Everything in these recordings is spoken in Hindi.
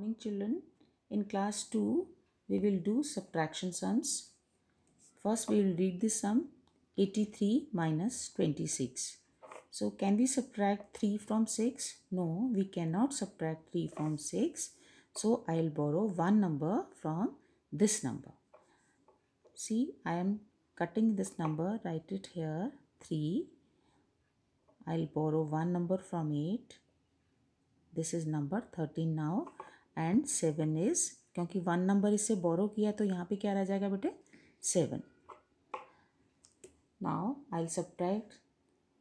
morning children, in class 2 we will do subtraction sums. First we will read the sum 83 minus 26. So can we subtract 3 from 6? No, we cannot subtract 3 from 6. So I will borrow one number from this number. See, I am cutting this number, write it here 3. I will borrow one number from 8. This is number 13 now. And seven is क्योंकि वन नंबर इससे बोरो किया तो यहाँ पे क्या रह जाएगा बेटे seven now I subtract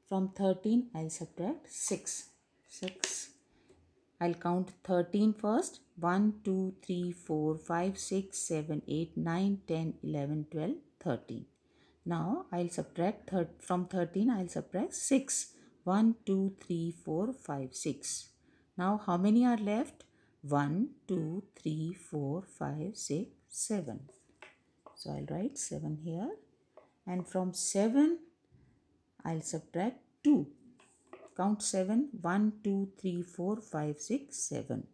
from thirteen I subtract six six I count thirteen first one two three four five six seven eight nine ten eleven twelve thirteen now I subtract thirteen from thirteen I subtract six one two three four five six now how many are left 1, 2, 3, 4, 5, 6, 7. So I'll write 7 here and from 7 I'll subtract 2. Count 7, 1, 2, 3, 4, 5, 6, 7.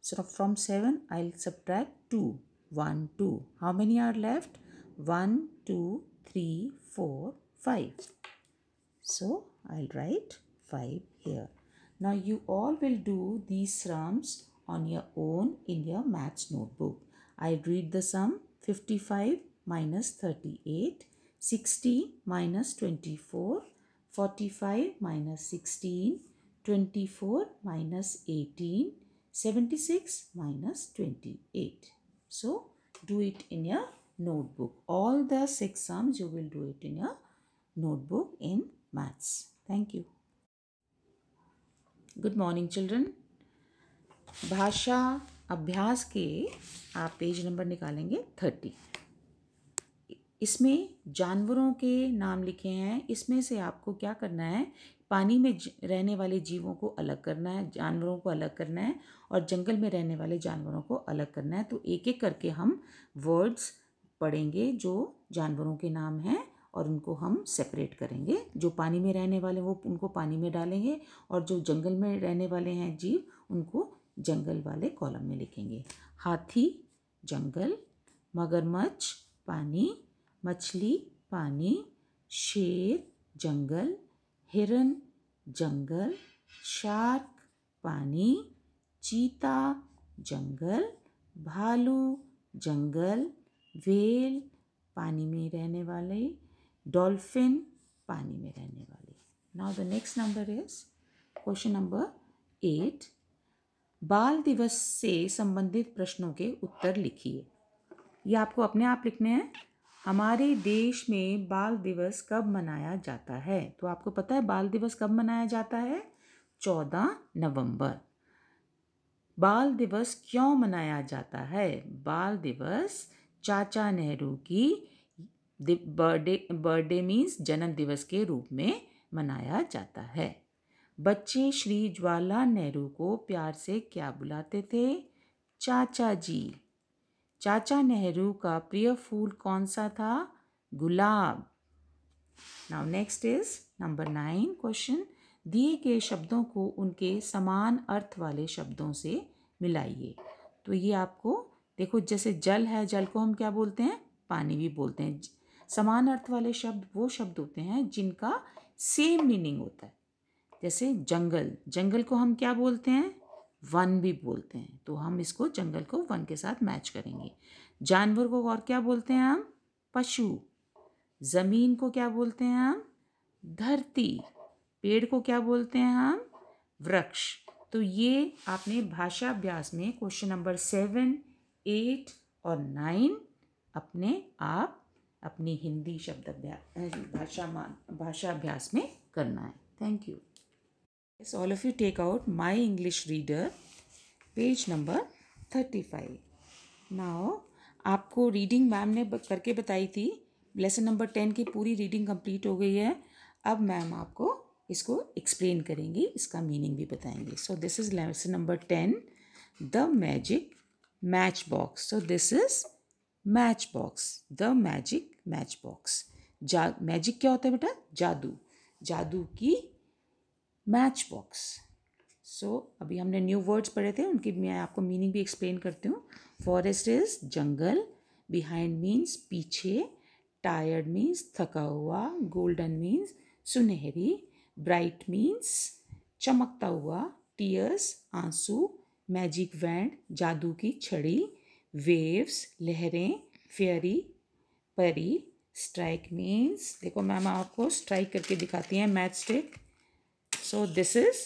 So from 7 I'll subtract 2, 1, 2. How many are left? 1, 2, 3, 4, 5. So I'll write 5 here. Now you all will do these sums on your own in your maths notebook. i read the sum 55 minus 38, 60 minus 24, 45 minus 16, 24 minus 18, 76 minus 28. So, do it in your notebook. All the six sums you will do it in your notebook in maths. Thank you. Good morning children. भाषा अभ्यास के आप पेज नंबर निकालेंगे थर्टी इसमें जानवरों के नाम लिखे हैं इसमें से आपको क्या करना है पानी में रहने वाले जीवों को अलग करना है जानवरों को अलग करना है और जंगल में रहने वाले जानवरों को अलग करना है तो एक एक करके हम वर्ड्स पढ़ेंगे जो जानवरों के नाम हैं और उनको हम सेपरेट करेंगे जो पानी में रहने वाले वो उनको पानी में डालेंगे और जो जंगल में रहने वाले हैं जीव उनको जंगल वाले कॉलम में लिखेंगे हाथी जंगल मगरमच्छ पानी मछली पानी शेर जंगल हिरन जंगल शार्क पानी चीता जंगल भालू जंगल वेल पानी में रहने वाले डॉल्फिन पानी में रहने वाले now the next number is question number eight बाल दिवस से संबंधित प्रश्नों के उत्तर लिखिए ये आपको अपने आप लिखने हैं हमारे देश में बाल दिवस कब मनाया जाता है तो आपको पता है बाल दिवस कब मनाया जाता है चौदह नवंबर बाल दिवस क्यों मनाया जाता है बाल दिवस चाचा नेहरू की बर्थडे बर्थडे मीन्स जन्म दिवस के रूप में मनाया जाता है बच्चे श्री ज्वाला नेहरू को प्यार से क्या बुलाते थे चाचा जी चाचा नेहरू का प्रिय फूल कौन सा था गुलाब now next is number nine question दिए गए शब्दों को उनके समान अर्थ वाले शब्दों से मिलाइए तो ये आपको देखो जैसे जल है जल को हम क्या बोलते हैं पानी भी बोलते हैं समान अर्थ वाले शब्द वो शब्द होते हैं जिनका सेम मीनिंग होता है जैसे जंगल जंगल को हम क्या बोलते हैं वन भी बोलते हैं तो हम इसको जंगल को वन के साथ मैच करेंगे जानवर को और क्या बोलते हैं हम पशु ज़मीन को क्या बोलते हैं हम धरती पेड़ को क्या बोलते हैं हम वृक्ष तो ये आपने भाषा अभ्यास में क्वेश्चन नंबर सेवन एट और नाइन अपने आप अपनी हिंदी शब्द भाषा मान भाषा अभ्यास में करना है thank you Yes, all of you take out My English Reader, page number 35. Now, आपको रीडिंग मैम ने करके बताई थी लेसन नंबर टेन की पूरी रीडिंग कंप्लीट हो गई है अब मैम आपको इसको एक्सप्लेन करेंगी इसका मीनिंग भी बताएंगी so this is lesson number ten the magic match box so this is match box the magic match box जा मैजिक क्या होता है बेटा जादू जादू की मैच बॉक्स सो अभी हमने न्यू वर्ड्स पढ़े थे उनकी मैं आपको मीनिंग भी एक्सप्लेन करती हूँ फॉरेस्ट इज जंगल बिहाइंड मीन्स पीछे टायर्ड मीन्स थका हुआ गोल्डन मीन्स सुनहरी ब्राइट मीन्स चमकता हुआ टीयर्स आंसू मैजिक वैंड जादू की छड़ी वेव्स लहरें फेयरी परी स्ट्राइक मीन्स देखो मैम आपको स्ट्राइक करके दिखाती हैं match stick So this is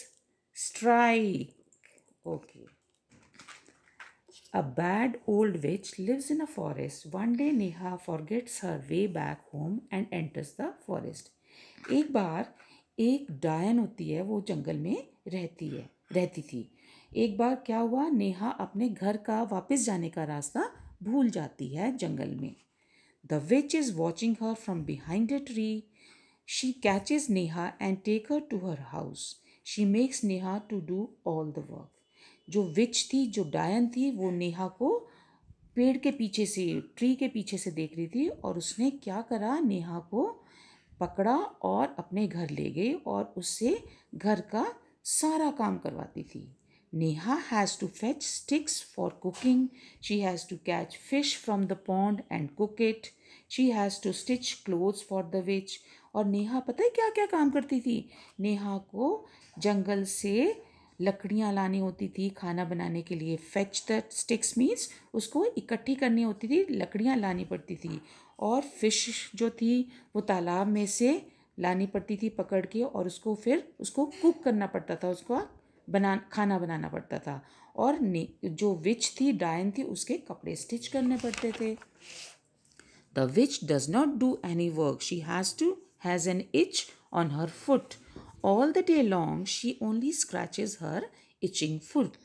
strike. Okay. A bad old witch lives in a forest. One day Neha forgets her way back home and enters the forest. ek bar ek dayan hoti hai wo जंगल mein rehti hai rehti thi ek bar kya hua neha apne ghar ka wapas jane ka rasta bhool jati hai जंगल mein the witch is watching her from behind a tree She catches Neha and take her to her house. She makes Neha to do all the work. जो विच थी जो डायन थी वो नेहा को पेड़ के पीछे से ट्री के पीछे से देख रही थी और उसने क्या करा नेहा को पकड़ा और अपने घर ले गई और उससे घर का सारा काम करवाती थी Neha has to fetch sticks for cooking she has to catch fish from the pond and cook it she has to stitch clothes for the witch और नेहा पता है क्या क्या काम करती थी नेहा को जंगल से लकड़ियाँ लानी होती थी खाना बनाने के लिए फेच द स्टिक्स मीन्स उसको इकट्ठी करनी होती थी लकड़ियाँ लानी पड़ती थी और फिश जो थी वो तालाब में से लानी पड़ती थी पकड़ के और उसको फिर उसको कुक करना पड़ता था उसको बना खाना बनाना पड़ता था और ने जो विच थी डायन थी उसके कपड़े स्टिच करने पड़ते थे the witch does not do any work she has to has an itch on her foot. All the day long she only scratches her itching foot.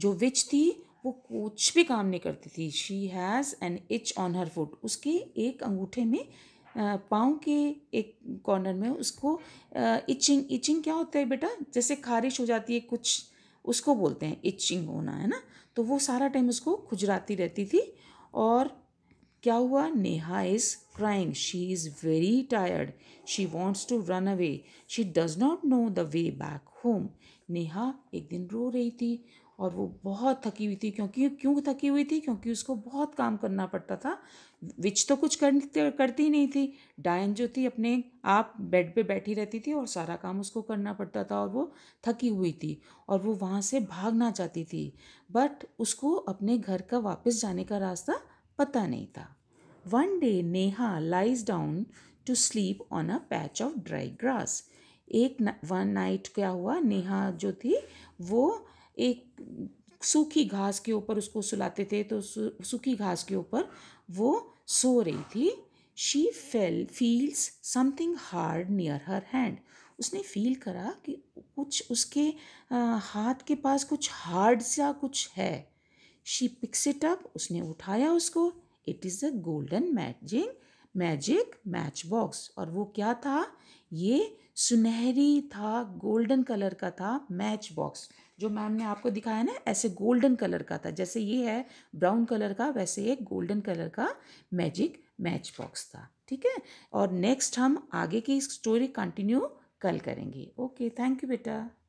जो विच थी वो कुछ भी काम नहीं करती थी she has an itch on her foot उसके एक अंगूठे में पाँव के एक कॉर्नर में उसको इचिंग इचिंग क्या होता है बेटा जैसे खारिश हो जाती है कुछ उसको बोलते हैं इचिंग होना है ना तो वो सारा टाइम उसको खुजराती रहती थी और क्या हुआ Neha is crying she is very tired she wants to run away she does not know the way back home Neha एक दिन रो रही थी और वो बहुत थकी हुई थी क्योंकि क्यों थकी हुई थी क्योंकि उसको बहुत काम करना पड़ता था विच तो कुछ कर, करती नहीं थी डायन जो थी अपने आप बेड पे बैठी रहती थी और सारा काम उसको करना पड़ता था और वो थकी हुई थी और वो वहाँ से भागना चाहती थी बट उसको अपने घर का वापस जाने का रास्ता पता नहीं था one day Neha lies down to sleep on a patch of dry grass एक वन नाइट क्या हुआ नेहा जो थी वो एक सूखी घास के ऊपर उसको सुलाते थे तो सूखी घास के ऊपर वो सो रही थी she fell feels something hard near her hand उसने फील करा कि कुछ उसके आ, हाथ के पास कुछ हार्ड सा कुछ है शी पिक्स इट अप उसने उठाया उसको it is a golden magic magic match box और वो क्या था ये सुनहरी था गोल्डन कलर का था मैच बॉक्स जो मैम ने आपको दिखाया ना ऐसे गोल्डन कलर का था जैसे ये है ब्राउन कलर का वैसे एक गोल्डन कलर का मैजिक मैच बॉक्स था ठीक है और नेक्स्ट हम आगे की स्टोरी कंटिन्यू कल करेंगे ओके थैंक यू बेटा